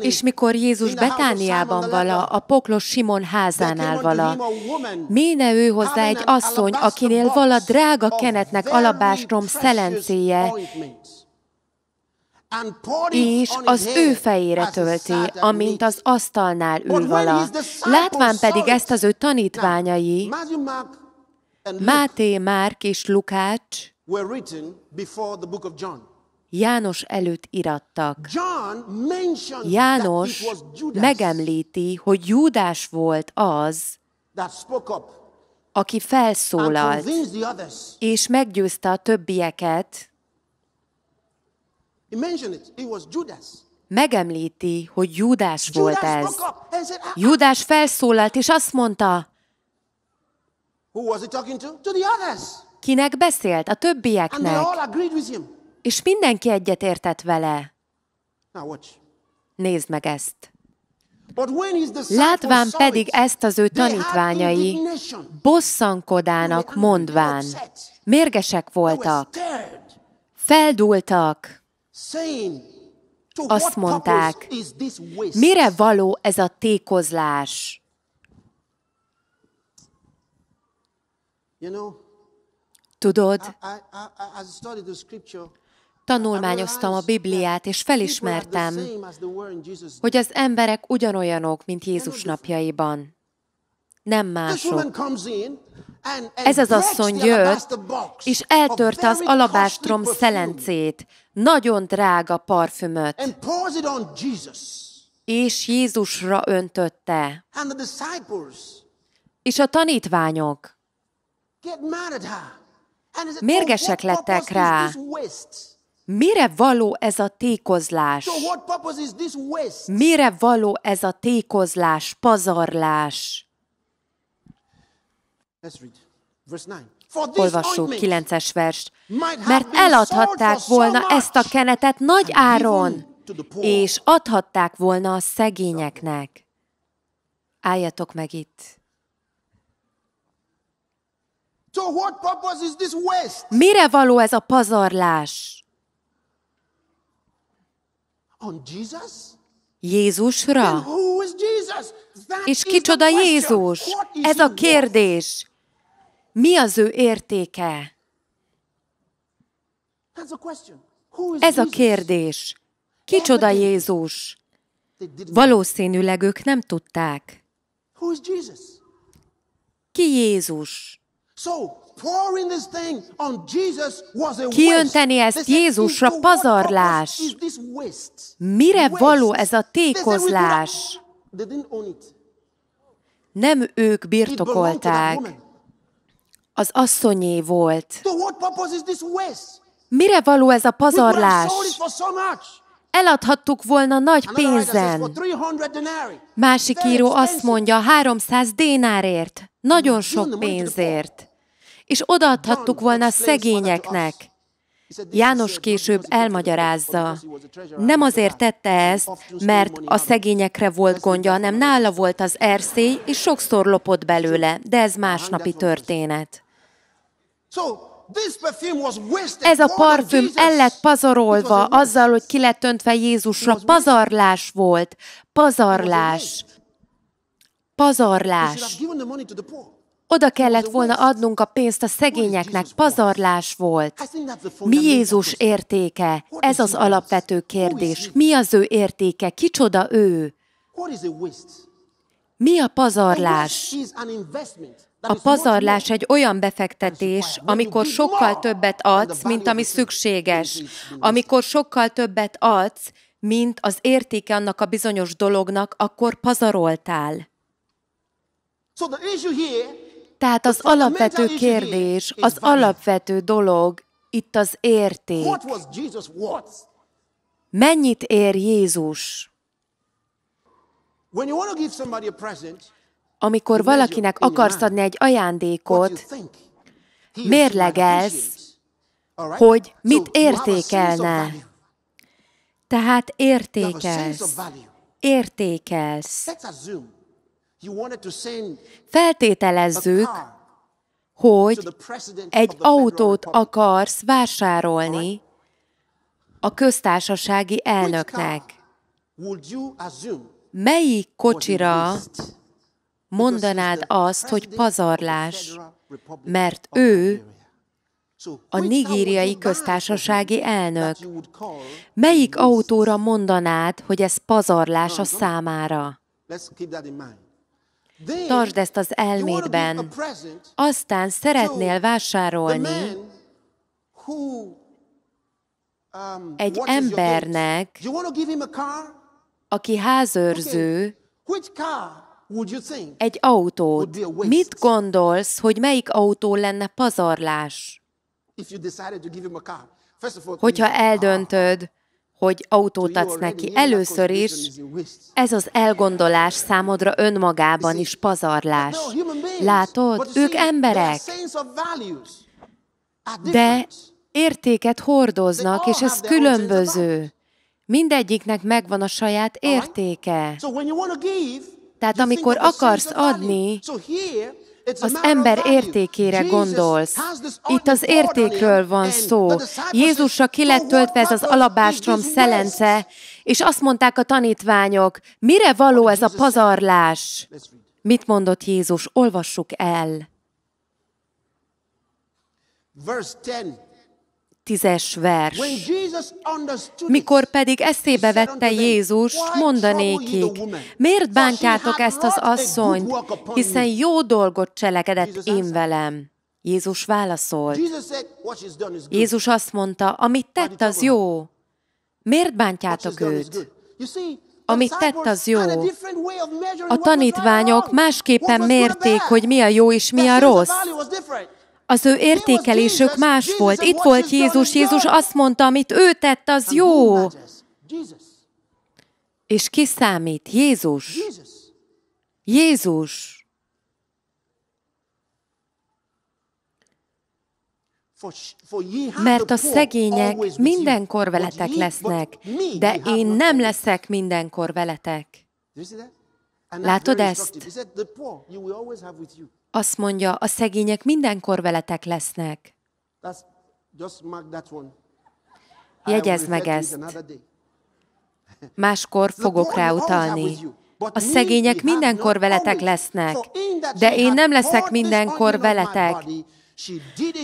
És mikor Jézus Betániában vala, a poklos Simon házánál vala, méne ő hozzá egy asszony, akinél vala drága kenetnek alabástrom szelencéje, és az ő fejére tölti, amint az asztalnál ül vala. Látván pedig ezt az ő tanítványai, Máté, Márk és Lukács, János előtt irattak. János megemlíti, hogy Júdás volt az, aki felszólalt, és meggyőzte a többieket, megemlíti, hogy Júdás volt ez. Ah, ah. Júdás felszólalt, és azt mondta, kinek beszélt? A többieknek. És mindenki egyetértett vele. Nézd meg ezt. Látván pedig ezt az ő tanítványai bosszankodának mondván, mérgesek voltak, feldúltak, azt mondták, mire való ez a tékozlás? Tudod, Tanulmányoztam a Bibliát, és felismertem, hogy az emberek ugyanolyanok, mint Jézus napjaiban. Nem mások. Ez az asszony jött, és eltörte az alabástrom szelencét, nagyon drága parfümöt, és Jézusra öntötte. És a tanítványok mérgesek lettek rá. Mire való ez a tékozlás? Mire való ez a tékozlás, pazarlás? Olvassuk 9-es verst. Mert eladhatták volna ezt a kenetet nagy áron, és adhatták volna a szegényeknek. Álljatok meg itt. Mire való ez a pazarlás? On Jesus? Jézusra? És kicsoda Jézus? Ez a kérdés. Mi az ő értéke? Ez a kérdés. Kicsoda Jézus? Valószínűleg ők nem tudták. Ki Jézus? Kiönteni ezt Jézusra pazarlás. Mire való ez a tékozlás? Nem ők birtokolták. Az asszonyé volt. Mire való ez a pazarlás? Eladhattuk volna nagy pénzen. Másik író azt mondja, 300 dénárért, nagyon sok pénzért és odaadhattuk volna szegényeknek. János később elmagyarázza, nem azért tette ezt, mert a szegényekre volt gondja, hanem nála volt az erszély, és sokszor lopott belőle, de ez másnapi történet. Ez a parfüm el lett pazarolva azzal, hogy ki lett öntve Jézusra. Pazarlás volt. Pazarlás. Pazarlás. Oda kellett volna adnunk a pénzt a szegényeknek, pazarlás volt. Mi Jézus értéke? Ez az alapvető kérdés. Mi az ő értéke? Kicsoda ő? Mi a pazarlás? A pazarlás egy olyan befektetés, amikor sokkal többet adsz, mint ami szükséges. Amikor sokkal többet adsz, mint az értéke annak a bizonyos dolognak, akkor pazaroltál. Tehát az alapvető kérdés, az alapvető dolog itt az érték. Mennyit ér Jézus? Amikor valakinek akarsz adni egy ajándékot, mérlegelsz, hogy mit értékelne. Tehát értékelsz. Értékelsz. Feltételezzük, hogy egy autót akarsz vásárolni a köztársasági elnöknek. Melyik kocsira mondanád azt, hogy pazarlás, mert ő a nigériai köztársasági elnök. Melyik autóra mondanád, hogy ez pazarlás a számára? Tartsd ezt az elmédben. Aztán szeretnél vásárolni um, egy embernek, aki házőrző, egy autót. Mit gondolsz, hogy melyik autó lenne pazarlás? Hogyha eldöntöd, hogy autót adsz neki. Először is ez az elgondolás számodra önmagában is pazarlás. Látod, ők emberek, de értéket hordoznak, és ez különböző. Mindegyiknek megvan a saját értéke. Tehát amikor akarsz adni, az ember értékére gondolsz. Itt az értékről van szó. Jézusra ki lett töltve ez az alabástrom szelence, és azt mondták a tanítványok, mire való ez a pazarlás? Mit mondott Jézus? Olvassuk el. Verse 10 tízes vers. Mikor pedig eszébe vette Jézus, mondanékig, miért bántjátok ezt az asszonyt, hiszen jó dolgot cselekedett én velem. Jézus válaszolt. Jézus azt mondta, amit tett, az jó. Miért bántjátok őt? Amit tett, az jó. A tanítványok másképpen mérték, hogy mi a jó és mi a rossz. Az ő értékelésük más volt. Itt volt Jézus, Jézus azt mondta, amit ő tett, az jó. És ki számít? Jézus. Jézus. Mert a szegények mindenkor veletek lesznek, de én nem leszek mindenkor veletek. Látod ezt? Azt mondja, a szegények mindenkor veletek lesznek. Jegyezd meg ezt. Máskor fogok ráutalni. A szegények mindenkor veletek lesznek, de én nem leszek mindenkor veletek.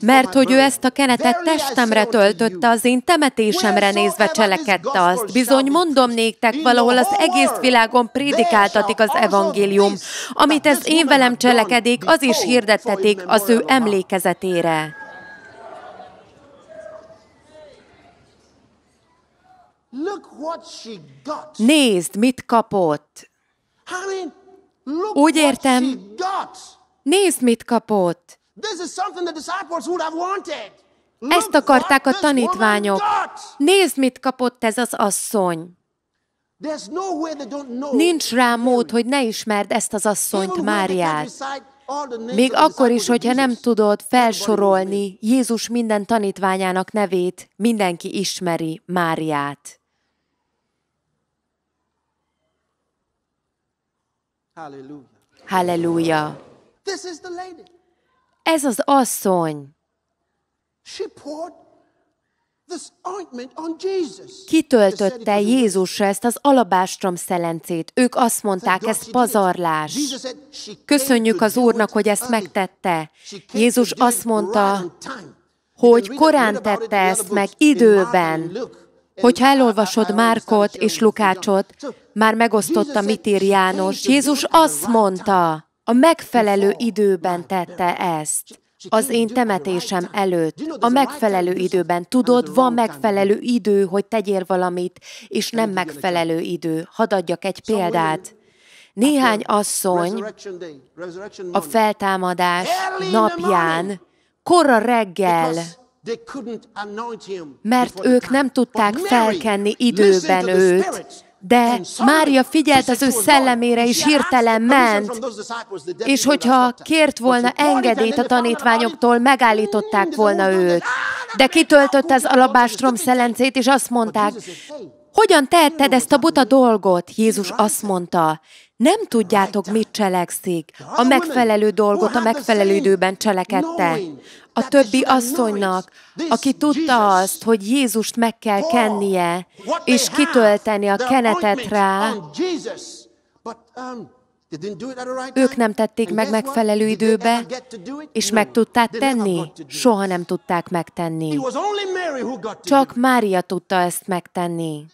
Mert hogy ő ezt a kenetet testemre töltötte, az én temetésemre nézve cselekedte azt. Bizony mondom néktek, valahol az egész világon prédikáltatik az evangélium. Amit ez én velem cselekedik, az is hirdettetik az ő emlékezetére. Nézd, mit kapott. Úgy értem, nézd, mit kapott. Ezt akarták a tanítványok. Nézd, mit kapott ez az asszony. Nincs rá mód, hogy ne ismerd ezt az asszonyt, Máriát. Még akkor is, hogyha nem tudod felsorolni Jézus minden tanítványának nevét, mindenki ismeri Máriát. Halleluja! Ez az asszony. She poured this ointment on Jesus. Kitöltötte Jézusra ezt az alabástrom szelencét. Ők azt mondták, ez pazarlás. Köszönjük az Úrnak, hogy ezt megtette. Jézus azt mondta, hogy korán tette ezt meg időben. Hogyha elolvasod Márkot és Lukácsot, már megosztotta, mit ír János. Jézus azt mondta, a megfelelő időben tette ezt. Az én temetésem előtt, a megfelelő időben. Tudod, van megfelelő idő, hogy tegyél valamit, és nem megfelelő idő. Hadd adjak egy példát. Néhány asszony a feltámadás napján, korra reggel, mert ők nem tudták felkenni időben őt, de Mária figyelt az ő szellemére, és hirtelen ment. És hogyha kért volna engedélyt a tanítványoktól, megállították volna őt. De kitöltött az alabástrom szelencét, és azt mondták, hogyan tehetted ezt a buta dolgot? Jézus azt mondta, nem tudjátok, mit cselekszik. A megfelelő dolgot a megfelelő időben cselekedte a többi asszonynak, aki tudta azt, hogy Jézust meg kell kennie, és kitölteni a kenetet rá, um, ők nem tették meg megfelelő időbe, és meg tudták tenni? Soha nem tudták megtenni. Csak Mária tudta ezt megtenni.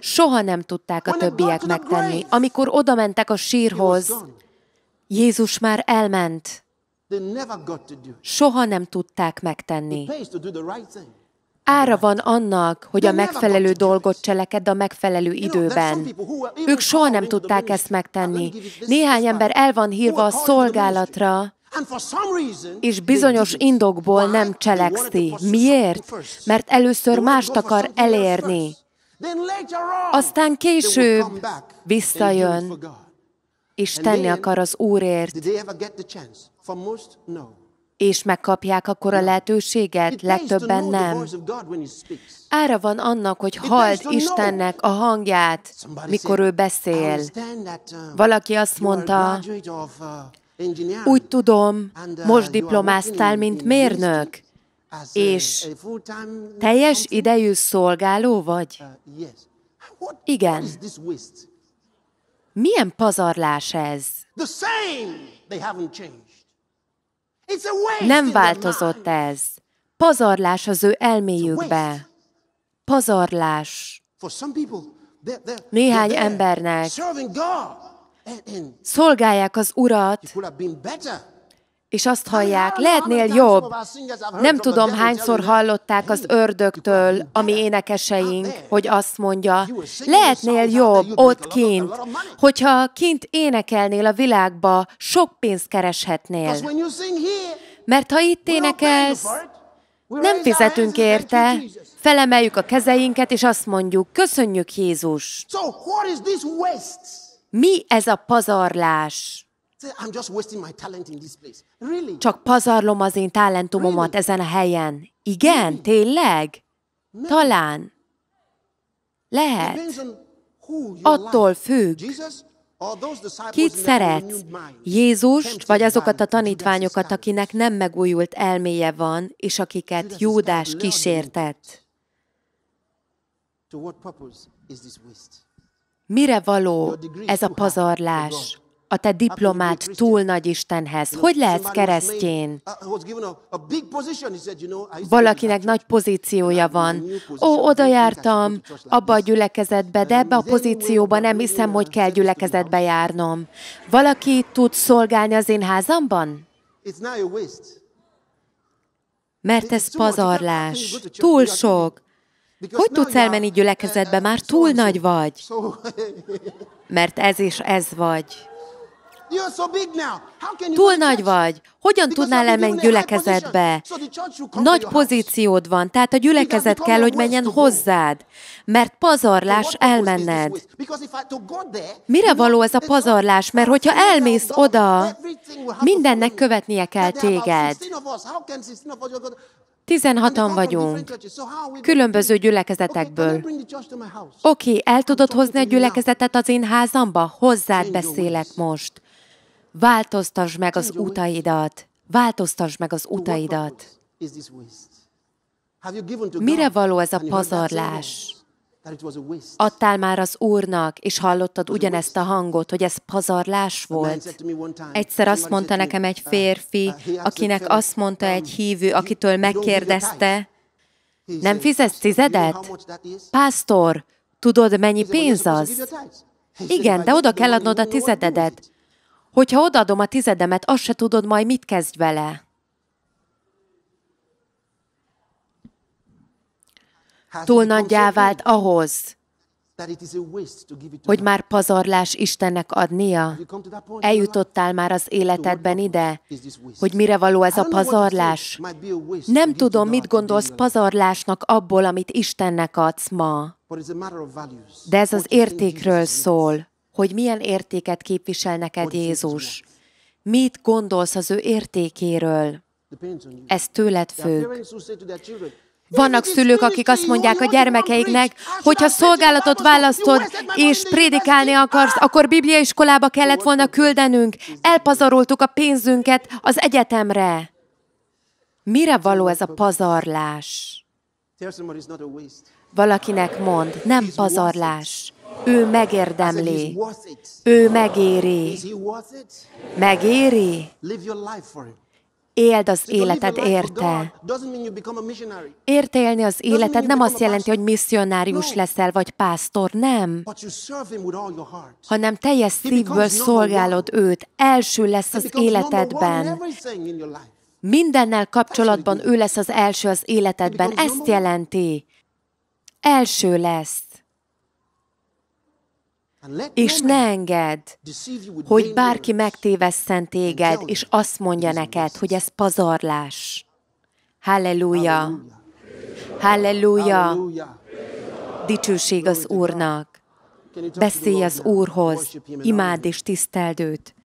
Soha nem tudták a többiek megtenni. Amikor oda mentek a sírhoz, Jézus már elment. Soha nem tudták megtenni. Ára van annak, hogy a megfelelő dolgot cseleked a megfelelő időben. Ők soha nem tudták ezt megtenni. Néhány ember el van hírva a szolgálatra, és bizonyos indokból nem cselekszi. Miért? Mert először mást akar elérni. Aztán később visszajön, és tenni akar az Úrért. És megkapják akkor a lehetőséget, legtöbben nem. Ára van annak, hogy halld Istennek a hangját, mikor ő beszél. Um, Valaki azt mondta, uh, úgy tudom, uh, most diplomáztál, mint mérnök, és teljes idejű szolgáló vagy? Uh, Igen. Milyen pazarlás ez? Nem változott ez. Pazarlás az ő elméjükbe. Pazarlás. Néhány embernek szolgálják az Urat, és azt hallják, lehetnél jobb. Nem tudom, hányszor hallották az ördögtől, ami énekeseink, hogy azt mondja, lehetnél jobb ott kint, hogyha kint énekelnél a világba, sok pénzt kereshetnél. Mert ha itt énekelsz, nem fizetünk érte, felemeljük a kezeinket, és azt mondjuk, köszönjük Jézus. Mi ez a pazarlás? Csak pazarlom az én talentumomat ezen a helyen. Igen, tényleg? Talán. Lehet. Attól függ, Kit szeretsz? Jézust, vagy azokat a tanítványokat, akinek nem megújult elméje van, és akiket Júdás kísértett? Mire való ez a pazarlás? a te diplomát túl nagy Istenhez. Hogy lehetsz keresztjén? Uh, Valakinek nagy pozíciója van. Ó, oda jártam, abba a gyülekezetbe, de ebbe a pozícióba nem hiszem, hogy uh, kell gyülekezetbe járnom. Valaki tud szolgálni az én házamban? Mert ez pazarlás. Túl sok. Hogy tudsz elmenni gyülekezetbe? Már túl nagy vagy. Mert ez is ez vagy. Túl nagy vagy. Hogyan tudnál elmenni gyülekezetbe? Nagy pozíciód van, tehát a gyülekezet kell, hogy menjen hozzád, mert pazarlás elmenned. Mire való ez a pazarlás? Mert hogyha elmész oda, mindennek követnie kell téged. 16-an vagyunk, különböző gyülekezetekből. Oké, okay, el tudod hozni a gyülekezetet az én házamba? Hozzád beszélek most. Változtasd meg az utaidat. Változtasd meg az utaidat. Mire való ez a pazarlás? Adtál már az Úrnak, és hallottad ugyanezt a hangot, hogy ez pazarlás volt. Egyszer azt mondta nekem egy uh, férfi, uh, akinek azt mondta um, egy hívő, akitől megkérdezte, nem fizetsz tizedet? Pásztor, tudod, mennyi pénz az? Igen, de oda kell adnod a tizededet. Hogyha odaadom a tizedemet, azt se tudod majd, mit kezdj vele. Túl nagyjá vált ahhoz, hogy már pazarlás Istennek adnia? Eljutottál már az életedben ide, hogy mire való ez a pazarlás? Nem tudom, mit gondolsz pazarlásnak abból, amit Istennek adsz ma, de ez az értékről szól hogy milyen értéket képvisel neked Jézus. Mit gondolsz az ő értékéről? Ez tőled függ. Vannak szülők, akik azt mondják a gyermekeiknek, hogy ha szolgálatot választod és prédikálni akarsz, akkor bibliaiskolába kellett volna küldenünk. Elpazaroltuk a pénzünket az egyetemre. Mire való ez a pazarlás? Valakinek mond, nem pazarlás. Ő megérdemli. Ő megéri. Megéri? Éld az életed érte. Értélni az életed nem azt jelenti, hogy misszionárius leszel, vagy pásztor, nem. Hanem teljes szívből szolgálod őt. Első lesz az életedben. Mindennel kapcsolatban ő lesz az első az életedben. Ezt jelenti. Első lesz. És ne engedd, hogy bárki megtévesszen téged, és azt mondja neked, hogy ez pazarlás. Halleluja! Halleluja! Dicsőség az Úrnak! Beszélj az Úrhoz, imád és tiszteld őt.